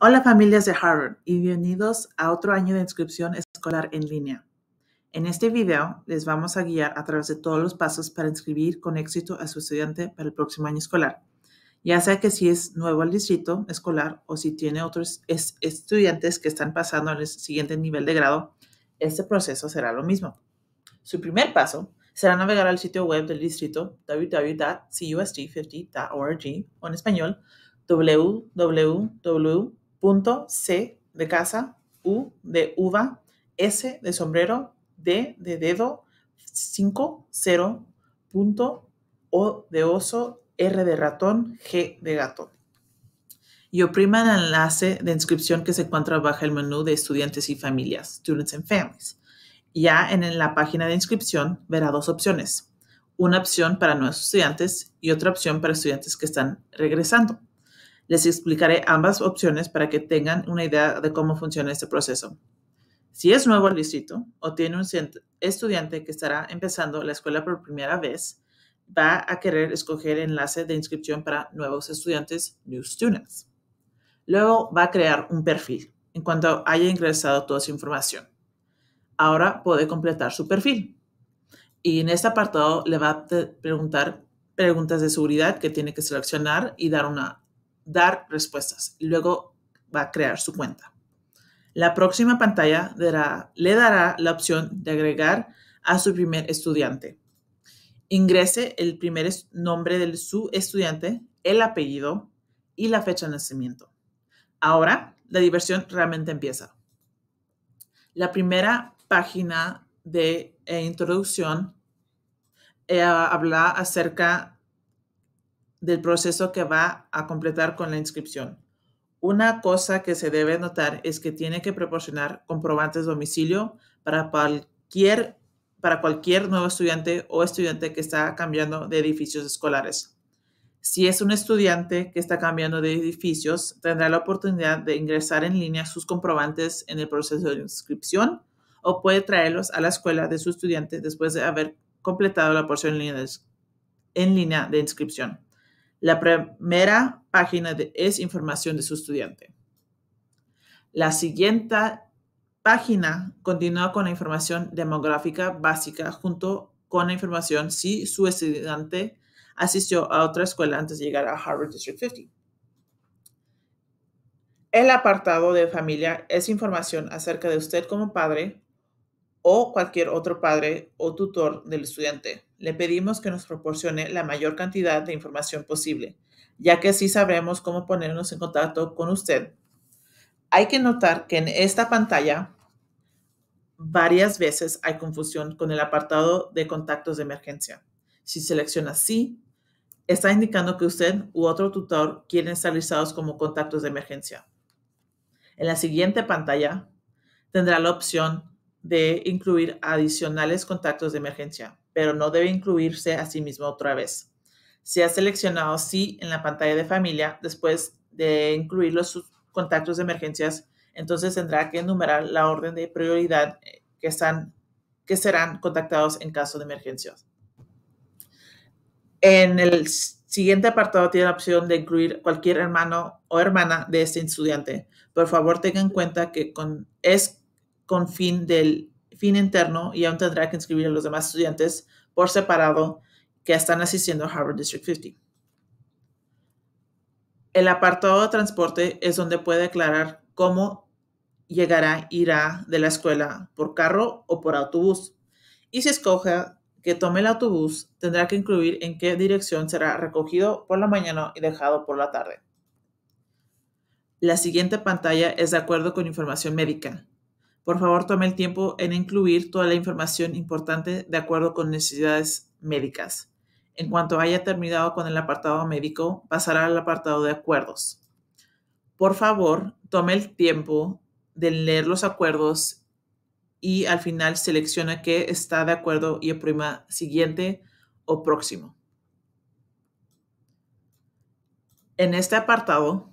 Hola familias de Harvard y bienvenidos a otro año de inscripción escolar en línea. En este video les vamos a guiar a través de todos los pasos para inscribir con éxito a su estudiante para el próximo año escolar, ya sea que si es nuevo al distrito escolar o si tiene otros estudiantes que están pasando al siguiente nivel de grado, este proceso será lo mismo. Su primer paso será navegar al sitio web del distrito www.cust50.org o en español www Punto C de casa, U de uva, S de sombrero, D de dedo, 5, 0, punto, O de oso, R de ratón, G de gato. Y oprima el enlace de inscripción que se encuentra bajo el menú de estudiantes y familias, Students and Families. Ya en la página de inscripción verá dos opciones, una opción para nuevos estudiantes y otra opción para estudiantes que están regresando. Les explicaré ambas opciones para que tengan una idea de cómo funciona este proceso. Si es nuevo al distrito o tiene un estudiante que estará empezando la escuela por primera vez, va a querer escoger enlace de inscripción para nuevos estudiantes, New Students. Luego va a crear un perfil en cuanto haya ingresado toda su información. Ahora puede completar su perfil. Y en este apartado le va a preguntar preguntas de seguridad que tiene que seleccionar y dar una dar respuestas y luego va a crear su cuenta. La próxima pantalla le dará la opción de agregar a su primer estudiante. Ingrese el primer nombre de su estudiante, el apellido y la fecha de nacimiento. Ahora, la diversión realmente empieza. La primera página de eh, introducción eh, habla acerca del proceso que va a completar con la inscripción. Una cosa que se debe notar es que tiene que proporcionar comprobantes de domicilio para cualquier, para cualquier nuevo estudiante o estudiante que está cambiando de edificios escolares. Si es un estudiante que está cambiando de edificios, tendrá la oportunidad de ingresar en línea sus comprobantes en el proceso de inscripción o puede traerlos a la escuela de su estudiante después de haber completado la porción línea en línea de inscripción. La primera página es información de su estudiante. La siguiente página continúa con la información demográfica básica junto con la información si su estudiante asistió a otra escuela antes de llegar a Harvard District 50. El apartado de familia es información acerca de usted como padre, o cualquier otro padre o tutor del estudiante. Le pedimos que nos proporcione la mayor cantidad de información posible, ya que así sabremos cómo ponernos en contacto con usted. Hay que notar que en esta pantalla varias veces hay confusión con el apartado de contactos de emergencia. Si selecciona sí, está indicando que usted u otro tutor quieren estar listados como contactos de emergencia. En la siguiente pantalla tendrá la opción de incluir adicionales contactos de emergencia, pero no debe incluirse a sí mismo otra vez. Si ha seleccionado sí en la pantalla de familia, después de incluir los contactos de emergencias, entonces tendrá que enumerar la orden de prioridad eh, que, están, que serán contactados en caso de emergencia. En el siguiente apartado tiene la opción de incluir cualquier hermano o hermana de este estudiante. Por favor, tenga en cuenta que con, es con fin del fin interno y aún tendrá que inscribir a los demás estudiantes por separado que están asistiendo a Harvard District 50. El apartado de transporte es donde puede aclarar cómo llegará, irá de la escuela por carro o por autobús. Y si escoja que tome el autobús, tendrá que incluir en qué dirección será recogido por la mañana y dejado por la tarde. La siguiente pantalla es de acuerdo con información médica. Por favor, tome el tiempo en incluir toda la información importante de acuerdo con necesidades médicas. En cuanto haya terminado con el apartado médico, pasará al apartado de acuerdos. Por favor, tome el tiempo de leer los acuerdos y al final seleccione que está de acuerdo y oprima siguiente o próximo. En este apartado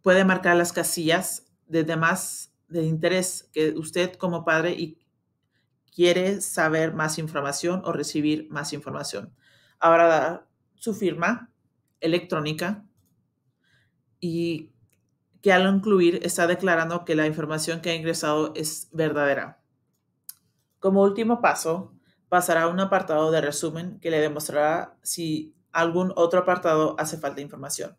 puede marcar las casillas de demás de interés que usted como padre y quiere saber más información o recibir más información. Ahora su firma electrónica y que al incluir está declarando que la información que ha ingresado es verdadera. Como último paso, pasará a un apartado de resumen que le demostrará si algún otro apartado hace falta información.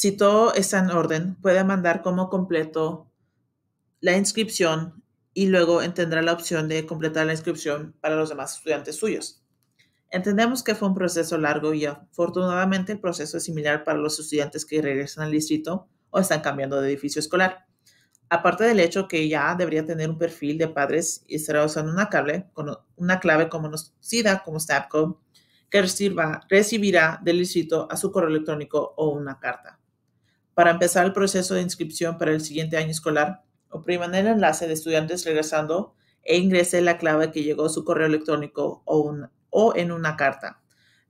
Si todo está en orden, puede mandar como completo la inscripción y luego tendrá la opción de completar la inscripción para los demás estudiantes suyos. Entendemos que fue un proceso largo y afortunadamente el proceso es similar para los estudiantes que regresan al distrito o están cambiando de edificio escolar. Aparte del hecho que ya debería tener un perfil de padres y estará usando una, clave, una clave conocida como Snapcode que recibirá del distrito a su correo electrónico o una carta. Para empezar el proceso de inscripción para el siguiente año escolar, opriman el enlace de estudiantes regresando e ingrese la clave que llegó a su correo electrónico o, en una carta.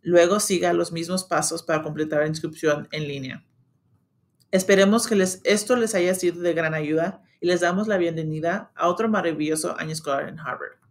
Luego siga los mismos pasos para completar la inscripción en línea. Esperemos que esto les haya sido de gran ayuda y les damos la bienvenida a otro maravilloso año escolar en Harvard.